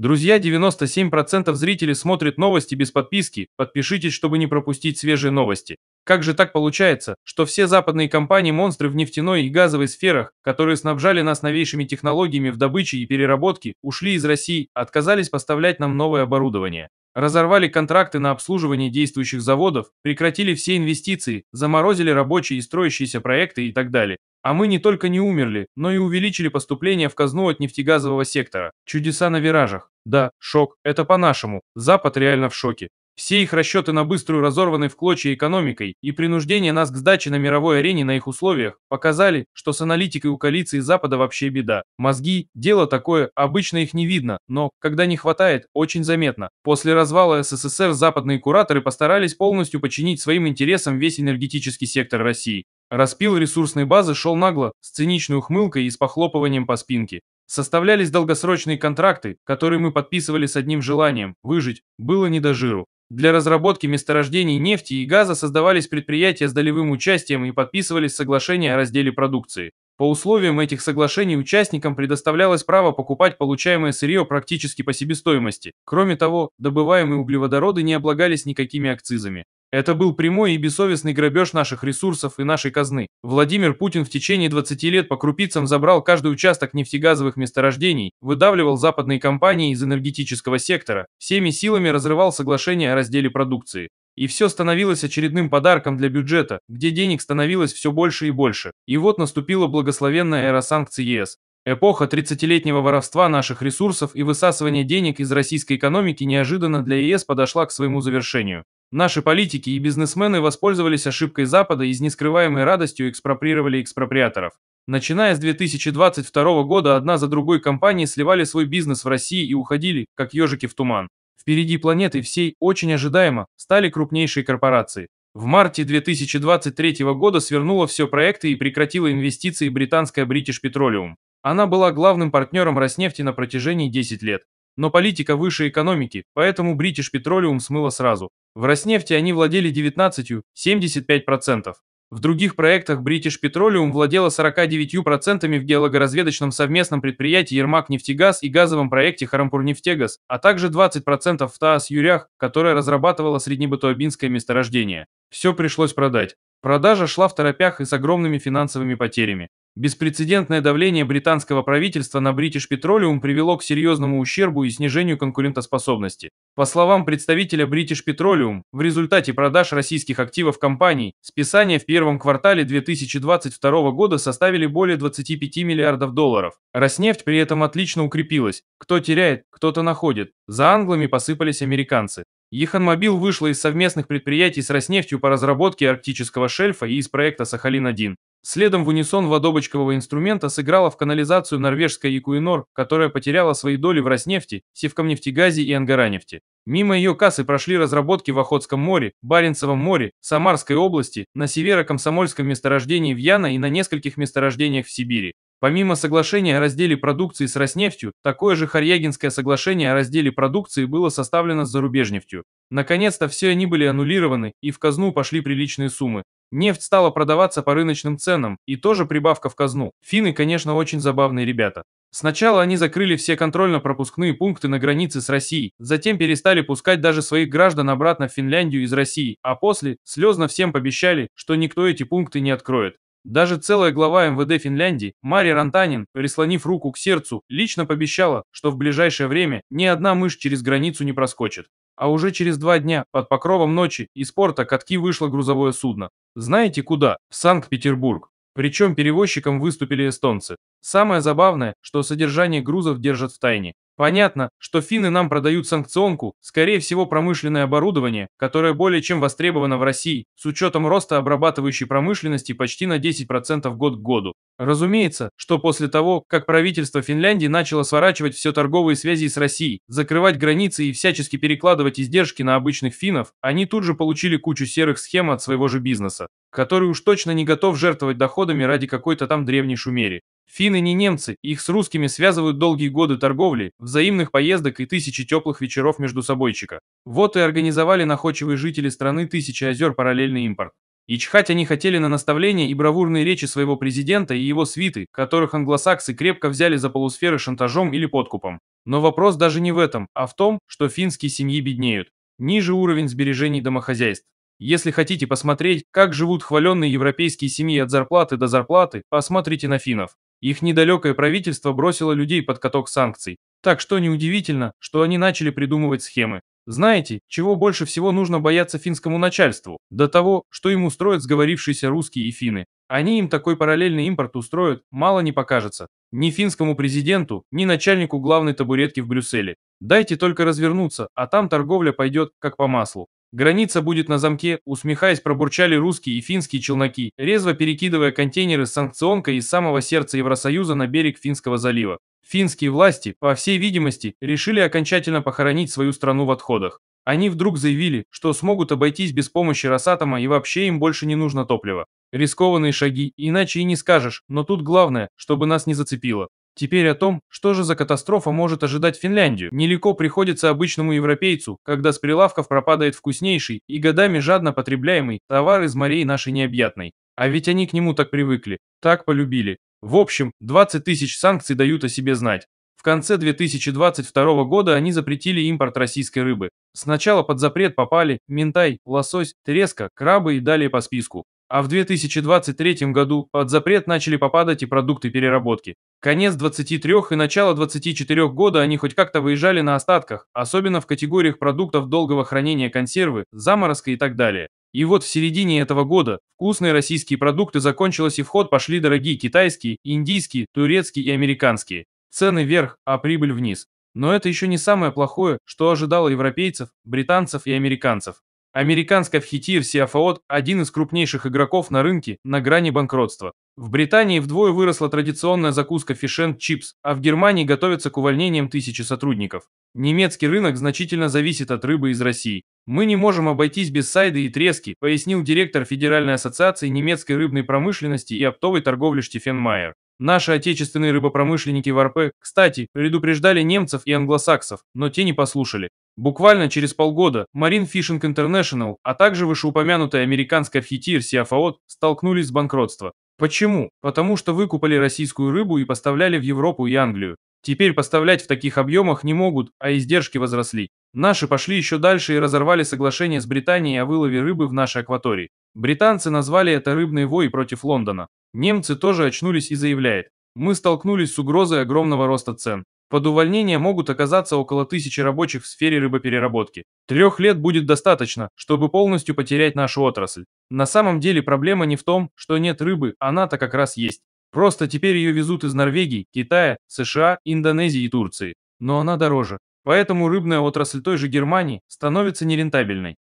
Друзья, 97% зрителей смотрят новости без подписки, подпишитесь, чтобы не пропустить свежие новости. Как же так получается, что все западные компании-монстры в нефтяной и газовой сферах, которые снабжали нас новейшими технологиями в добыче и переработке, ушли из России, отказались поставлять нам новое оборудование? Разорвали контракты на обслуживание действующих заводов, прекратили все инвестиции, заморозили рабочие и строящиеся проекты и так далее. А мы не только не умерли, но и увеличили поступление в казну от нефтегазового сектора. Чудеса на виражах. Да, шок, это по-нашему. Запад реально в шоке. Все их расчеты на быструю разорванной в клочья экономикой и принуждение нас к сдаче на мировой арене на их условиях показали, что с аналитикой у коалиции Запада вообще беда. Мозги – дело такое, обычно их не видно, но, когда не хватает, очень заметно. После развала СССР западные кураторы постарались полностью подчинить своим интересам весь энергетический сектор России. Распил ресурсной базы шел нагло, с циничной ухмылкой и с похлопыванием по спинке. Составлялись долгосрочные контракты, которые мы подписывали с одним желанием – выжить, было не до жиру. Для разработки месторождений нефти и газа создавались предприятия с долевым участием и подписывались соглашения о разделе продукции. По условиям этих соглашений участникам предоставлялось право покупать получаемое сырье практически по себестоимости. Кроме того, добываемые углеводороды не облагались никакими акцизами. Это был прямой и бессовестный грабеж наших ресурсов и нашей казны. Владимир Путин в течение 20 лет по крупицам забрал каждый участок нефтегазовых месторождений, выдавливал западные компании из энергетического сектора, всеми силами разрывал соглашение о разделе продукции. И все становилось очередным подарком для бюджета, где денег становилось все больше и больше. И вот наступила благословенная эра санкций ЕС. Эпоха 30-летнего воровства наших ресурсов и высасывания денег из российской экономики неожиданно для ЕС подошла к своему завершению. Наши политики и бизнесмены воспользовались ошибкой Запада и с нескрываемой радостью экспроприировали экспроприаторов. Начиная с 2022 года одна за другой компании сливали свой бизнес в России и уходили, как ежики в туман. Впереди планеты всей, очень ожидаемо, стали крупнейшие корпорации. В марте 2023 года свернула все проекты и прекратила инвестиции британская British Petroleum. Она была главным партнером Роснефти на протяжении 10 лет. Но политика выше экономики, поэтому British Petroleum смыло сразу. В Роснефти они владели 19,75%. В других проектах British Petroleum владела 49% в геологоразведочном совместном предприятии Ермак-Нефтегаз и газовом проекте Харампур-Нефтегаз, а также 20% в ТААС-Юрях, которая разрабатывала среднебатуабинское месторождение. Все пришлось продать. Продажа шла в торопях и с огромными финансовыми потерями. Беспрецедентное давление британского правительства на British Petroleum привело к серьезному ущербу и снижению конкурентоспособности. По словам представителя British Petroleum, в результате продаж российских активов компаний, списания в первом квартале 2022 года составили более 25 миллиардов долларов. Роснефть при этом отлично укрепилась. Кто теряет, кто-то находит. За англами посыпались американцы. Еханмобил вышла из совместных предприятий с Роснефтью по разработке арктического шельфа и из проекта «Сахалин-1». Следом в унисон водобочкового инструмента сыграла в канализацию норвежская Якуинор, которая потеряла свои доли в Роснефти, Севкомнефтегазе и Ангаранефти. Мимо ее кассы прошли разработки в Охотском море, Баренцевом море, Самарской области, на северо-комсомольском месторождении в Яна и на нескольких месторождениях в Сибири. Помимо соглашения о разделе продукции с Роснефтью, такое же Харьягинское соглашение о разделе продукции было составлено с зарубежнефтью. Наконец-то все они были аннулированы, и в казну пошли приличные суммы. Нефть стала продаваться по рыночным ценам, и тоже прибавка в казну. Финны, конечно, очень забавные ребята. Сначала они закрыли все контрольно-пропускные пункты на границе с Россией, затем перестали пускать даже своих граждан обратно в Финляндию из России, а после слезно всем пообещали, что никто эти пункты не откроет. Даже целая глава МВД Финляндии, Мария Рантанин, прислонив руку к сердцу, лично пообещала, что в ближайшее время ни одна мышь через границу не проскочит. А уже через два дня, под покровом ночи, из порта катки вышло грузовое судно. Знаете куда? В Санкт-Петербург. Причем перевозчиком выступили эстонцы. Самое забавное, что содержание грузов держат в тайне. Понятно, что финны нам продают санкционку, скорее всего промышленное оборудование, которое более чем востребовано в России, с учетом роста обрабатывающей промышленности почти на 10% год к году. Разумеется, что после того, как правительство Финляндии начало сворачивать все торговые связи с Россией, закрывать границы и всячески перекладывать издержки на обычных финнов, они тут же получили кучу серых схем от своего же бизнеса, который уж точно не готов жертвовать доходами ради какой-то там древней шумери. Финны не немцы, их с русскими связывают долгие годы торговли, взаимных поездок и тысячи теплых вечеров между собойчика. Вот и организовали находчивые жители страны тысячи озер параллельный импорт. И чхать они хотели на наставления и бравурные речи своего президента и его свиты, которых англосаксы крепко взяли за полусферы шантажом или подкупом. Но вопрос даже не в этом, а в том, что финские семьи беднеют. Ниже уровень сбережений домохозяйств. Если хотите посмотреть, как живут хваленные европейские семьи от зарплаты до зарплаты, посмотрите на финнов. Их недалекое правительство бросило людей под каток санкций, так что неудивительно, что они начали придумывать схемы. Знаете, чего больше всего нужно бояться финскому начальству? До того, что им устроят сговорившиеся русские и финны. Они им такой параллельный импорт устроят, мало не покажется. Ни финскому президенту, ни начальнику главной табуретки в Брюсселе. Дайте только развернуться, а там торговля пойдет как по маслу. Граница будет на замке, усмехаясь, пробурчали русские и финские челноки, резво перекидывая контейнеры с санкционкой из самого сердца Евросоюза на берег Финского залива. Финские власти, по всей видимости, решили окончательно похоронить свою страну в отходах. Они вдруг заявили, что смогут обойтись без помощи Росатома и вообще им больше не нужно топливо. Рискованные шаги, иначе и не скажешь, но тут главное, чтобы нас не зацепило. Теперь о том, что же за катастрофа может ожидать Финляндию, нелегко приходится обычному европейцу, когда с прилавков пропадает вкуснейший и годами жадно потребляемый товар из морей нашей необъятной. А ведь они к нему так привыкли, так полюбили. В общем, 20 тысяч санкций дают о себе знать. В конце 2022 года они запретили импорт российской рыбы. Сначала под запрет попали ментай, лосось, треска, крабы и далее по списку а в 2023 году под запрет начали попадать и продукты переработки. Конец 23 и начало 24 года они хоть как-то выезжали на остатках, особенно в категориях продуктов долгого хранения консервы, заморозка и так далее. И вот в середине этого года вкусные российские продукты закончились и в ход пошли дорогие китайские, индийские, турецкие и американские. Цены вверх, а прибыль вниз. Но это еще не самое плохое, что ожидало европейцев, британцев и американцев. Американская Фхитир Сиафаот – один из крупнейших игроков на рынке на грани банкротства. В Британии вдвое выросла традиционная закуска фишен чипс, а в Германии готовятся к увольнениям тысячи сотрудников. Немецкий рынок значительно зависит от рыбы из России. «Мы не можем обойтись без сайды и трески», пояснил директор Федеральной ассоциации немецкой рыбной промышленности и оптовой торговли Штефен Майер. Наши отечественные рыбопромышленники в РП, кстати, предупреждали немцев и англосаксов, но те не послушали. Буквально через полгода Marine Fishing International, а также вышеупомянутая американская фьетир Сиафаот столкнулись с банкротством. Почему? Потому что выкупали российскую рыбу и поставляли в Европу и Англию. Теперь поставлять в таких объемах не могут, а издержки возросли. Наши пошли еще дальше и разорвали соглашение с Британией о вылове рыбы в нашей акватории. Британцы назвали это рыбный вой против Лондона. Немцы тоже очнулись и заявляют. Мы столкнулись с угрозой огромного роста цен. Под увольнение могут оказаться около тысячи рабочих в сфере рыбопереработки. Трех лет будет достаточно, чтобы полностью потерять нашу отрасль. На самом деле проблема не в том, что нет рыбы, она-то как раз есть. Просто теперь ее везут из Норвегии, Китая, США, Индонезии и Турции. Но она дороже. Поэтому рыбная отрасль той же Германии становится нерентабельной.